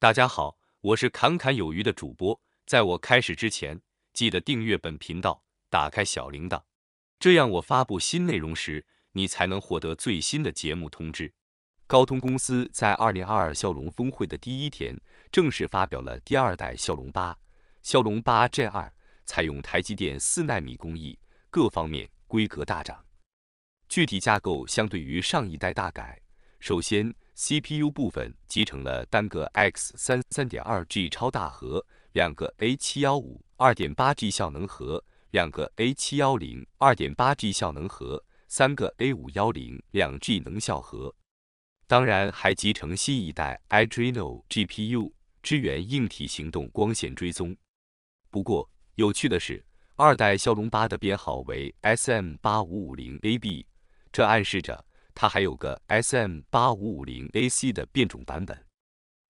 大家好，我是侃侃有余的主播。在我开始之前，记得订阅本频道，打开小铃铛，这样我发布新内容时，你才能获得最新的节目通知。高通公司在二零二二骁龙峰会的第一天，正式发表了第二代骁龙八，骁龙八 G 二采用台积电四纳米工艺，各方面规格大涨。具体架构相对于上一代大改，首先。CPU 部分集成了单个 X 三三点二 G 超大核，两个 A 七幺五二点八 G 效能核，两个 A 七幺零二点八 G 效能核，三个 A 五幺零两 G 能效核，当然还集成新一代 Adreno GPU，支援硬体行动光线追踪。不过有趣的是，二代骁龙八的编号为 SM 八五五零 AB，这暗示着。它还有个 SM 八五五零 AC 的变种版本。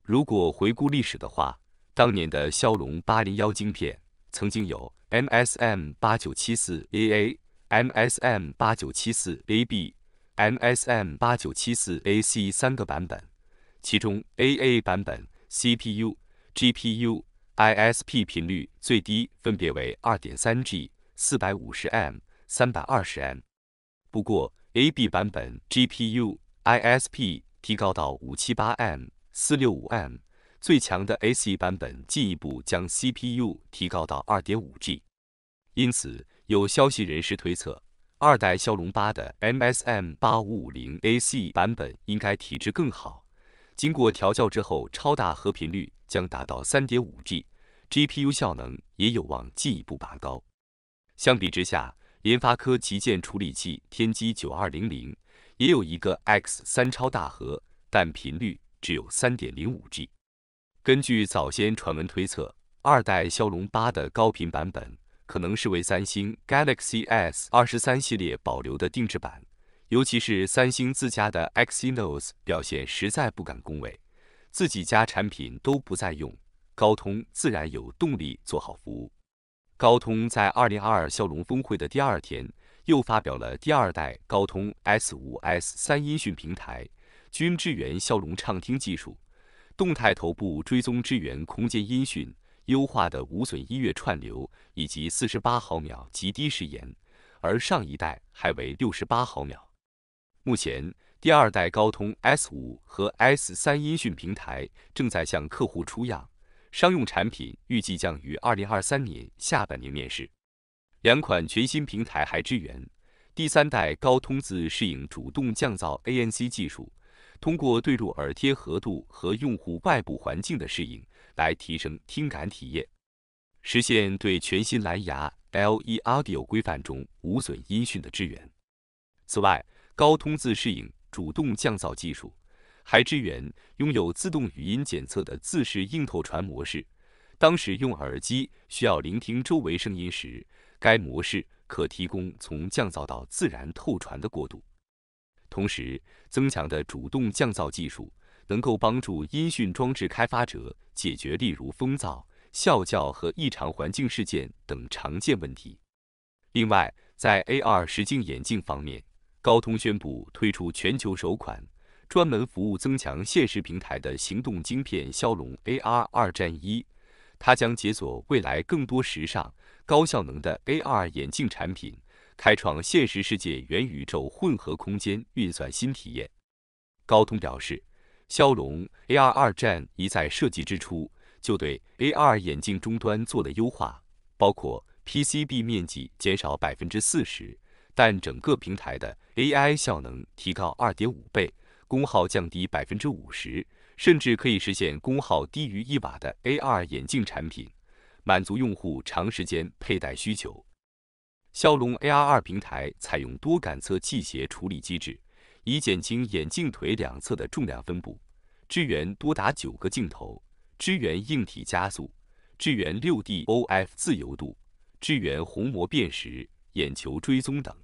如果回顾历史的话，当年的骁龙八零幺晶片曾经有 MSM 八九七四 AA、MSM 八九七四 AB、MSM 八九七四 AC 三个版本，其中 AA 版本 CPU、GPU、ISP 频率最低，分别为二点三 G、四百五十 M、三百二十 M。不过，A/B 版本 GPU ISP 提高到五七八 M、四六五 M，最强的 A/C 版本进一步将 CPU 提高到二点五 G。因此，有消息人士推测，二代骁龙八的 MSM 八五五零 A/C 版本应该体质更好，经过调教之后，超大核频率将达到三点五 G，GPU 效能也有望进一步拔高。相比之下，联发科旗舰处理器天玑九二零零也有一个 X 三超大核，但频率只有三点零五 G。根据早先传闻推测，二代骁龙八的高频版本可能是为三星 Galaxy S 二十三系列保留的定制版，尤其是三星自家的 Exynos 表现实在不敢恭维，自己家产品都不再用，高通自然有动力做好服务。高通在二零二二骁龙峰会的第二天，又发表了第二代高通 S 五 S 三音讯平台，均支援骁龙畅听技术、动态头部追踪支援空间音讯、优化的无损音乐串流以及四十八毫秒极低时延，而上一代还为六十八毫秒。目前，第二代高通 S 五和 S 三音讯平台正在向客户出样。商用产品预计将于二零二三年下半年面世。两款全新平台还支援第三代高通自适应主动降噪 ANC 技术，通过对入耳贴合度和用户外部环境的适应来提升听感体验，实现对全新蓝牙 LE Audio 规范中无损音讯的支援。此外，高通自适应主动降噪技术。还支援拥有自动语音检测的自适应透传模式。当使用耳机需要聆听周围声音时，该模式可提供从降噪到自然透传的过渡。同时，增强的主动降噪技术能够帮助音讯装置开发者解决例如风噪、啸叫和异常环境事件等常见问题。另外，在 AR 实境眼镜方面，高通宣布推出全球首款。专门服务增强现实平台的行动晶片骁龙 AR 二战一，它将解锁未来更多时尚、高效能的 AR 眼镜产品，开创现实世界元宇宙混合空间运算新体验。高通表示，骁龙 AR 二战一在设计之初就对 AR 眼镜终端做了优化，包括 PCB 面积减少百分之四十，但整个平台的 AI 效能提高二点五倍。功耗降低百分之五十，甚至可以实现功耗低于一瓦的 AR 眼镜产品，满足用户长时间佩戴需求。骁龙 AR 二平台采用多感测器协处理机制，以减轻眼镜腿两侧的重量分布，支援多达九个镜头，支援硬体加速，支援六 D OF 自由度，支援虹膜辨识、眼球追踪等。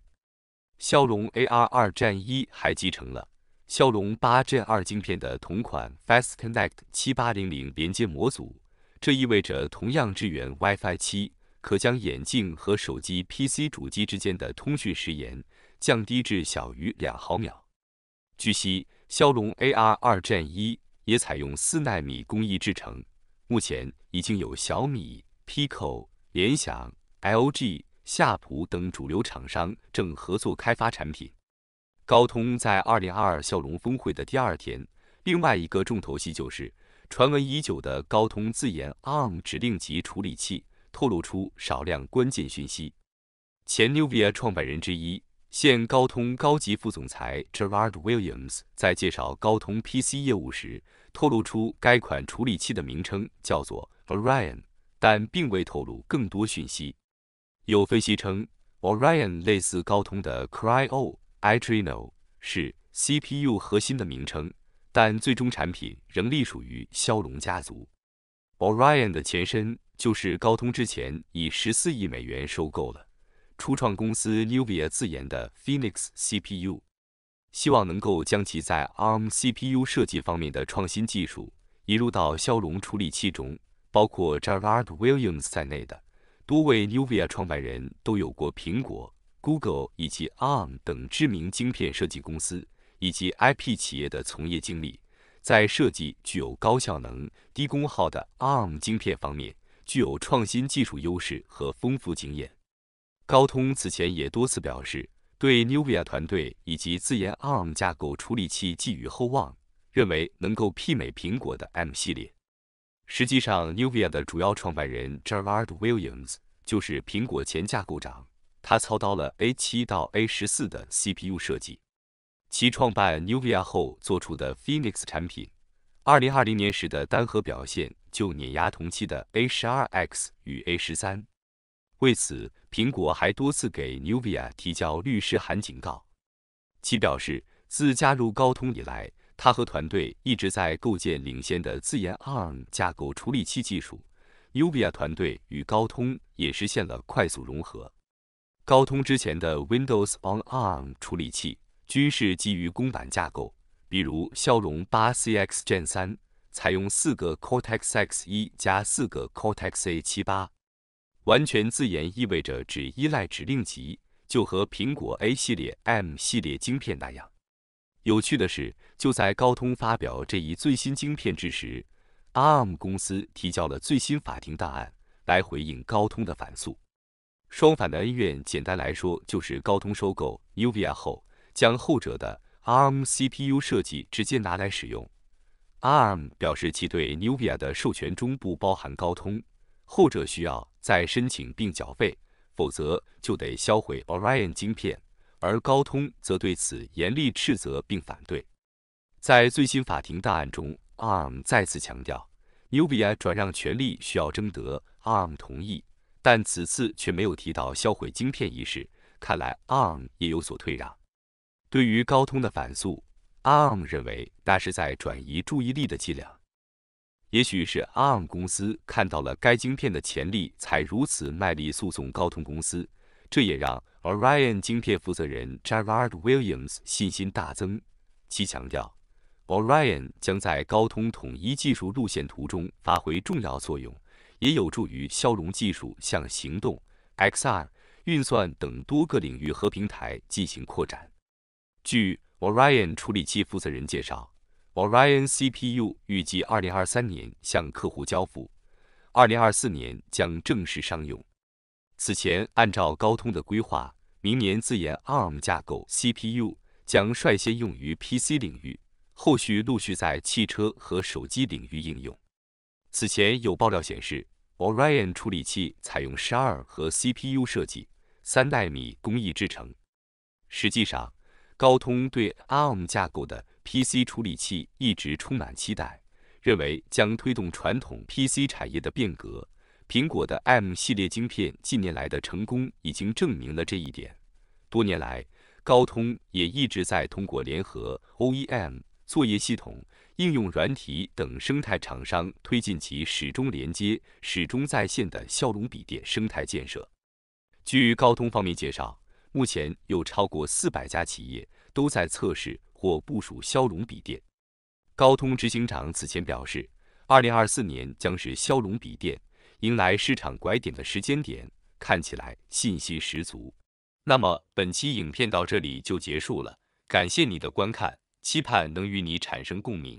骁龙 AR 二战衣还集成了。骁龙八 Gen 二晶片的同款 FastConnect 七八零零连接模组，这意味着同样支援 WiFi 七，可将眼镜和手机、PC 主机之间的通讯时延降低至小于两毫秒。据悉，骁龙 AR 二 Gen 一也采用四纳米工艺制成，目前已经有小米、p i c o 联想、LG、夏普等主流厂商正合作开发产品。高通在二零二二骁龙峰会的第二天，另外一个重头戏就是传闻已久的高通自研 ARM 指令集处理器透露出少量关键讯息。前 n v i i a 创办人之一、现高通高级副总裁 Gerard Williams 在介绍高通 PC 业务时，透露出该款处理器的名称叫做 Orion，但并未透露更多讯息。有分析称 Orion 类似高通的 Cryo。Adreno 是 CPU 核心的名称，但最终产品仍隶属于骁龙家族。Orion 的前身就是高通之前以十四亿美元收购了初创公司 n u v i a 自研的 Phoenix CPU，希望能够将其在 ARM CPU 设计方面的创新技术引入到骁龙处理器中。包括 Gerard Williams 在内的多位 n u v i a 创办人都有过苹果。Google 以及 Arm 等知名晶片设计公司以及 IP 企业的从业经历，在设计具有高效能、低功耗的 Arm 晶片方面，具有创新技术优势和丰富经验。高通此前也多次表示，对 NVIDIA 团队以及自研 Arm 架构处理器寄予厚望，认为能够媲美苹果的 M 系列。实际上，NVIDIA 的主要创办人 Gerard Williams 就是苹果前架构长。他操刀了 A 七到 A 十四的 CPU 设计，其创办 Nuvia 后做出的 Phoenix 产品，二零二零年时的单核表现就碾压同期的 A 十二 X 与 A 十三。为此，苹果还多次给 Nuvia 提交律师函警告。其表示，自加入高通以来，他和团队一直在构建领先的自研 ARM 架构处理器技术，Nuvia 团队与高通也实现了快速融合。高通之前的 Windows on ARM 处理器均是基于公版架构，比如骁龙八 cx Gen 三采用四个 Cortex X 一加四个 Cortex A 七八，完全自研意味着只依赖指令集，就和苹果 A 系列、M 系列晶片那样。有趣的是，就在高通发表这一最新晶片之时，ARM 公司提交了最新法庭档案来回应高通的反诉。双反的恩怨，简单来说就是高通收购 Nuvia 后，将后者的 ARM CPU 设计直接拿来使用。ARM 表示其对 Nuvia 的授权中不包含高通，后者需要再申请并缴费，否则就得销毁 Orion 晶片。而高通则对此严厉斥责并反对。在最新法庭档案中，ARM 再次强调，Nuvia 转让权利需要征得 ARM 同意。但此次却没有提到销毁晶片一事，看来 ARM 也有所退让。对于高通的反诉，ARM 认为那是在转移注意力的伎俩。也许是 ARM 公司看到了该晶片的潜力，才如此卖力诉讼高通公司。这也让 Orion 晶片负责人 g e r a r d Williams 信心大增。其强调，Orion 将在高通统一技术路线图中发挥重要作用。也有助于骁龙技术向行动、XR、运算等多个领域和平台进行扩展。据 Orion 处理器负责人介绍，Orion CPU 预计2023年向客户交付，2024年将正式商用。此前，按照高通的规划，明年自研 ARM 架构 CPU 将率先用于 PC 领域，后续陆续在汽车和手机领域应用。此前有爆料显示。Orion 处理器采用十二核 CPU 设计，三纳米工艺制成。实际上，高通对 ARM 架构的 PC 处理器一直充满期待，认为将推动传统 PC 产业的变革。苹果的 M 系列晶片近年来的成功已经证明了这一点。多年来，高通也一直在通过联合 OEM 作业系统。应用软体等生态厂商推进其始终连接、始终在线的骁龙笔电生态建设。据高通方面介绍，目前有超过四百家企业都在测试或部署骁龙笔电。高通执行长此前表示，二零二四年将是骁龙笔电迎来市场拐点的时间点，看起来信心十足。那么本期影片到这里就结束了，感谢你的观看，期盼能与你产生共鸣。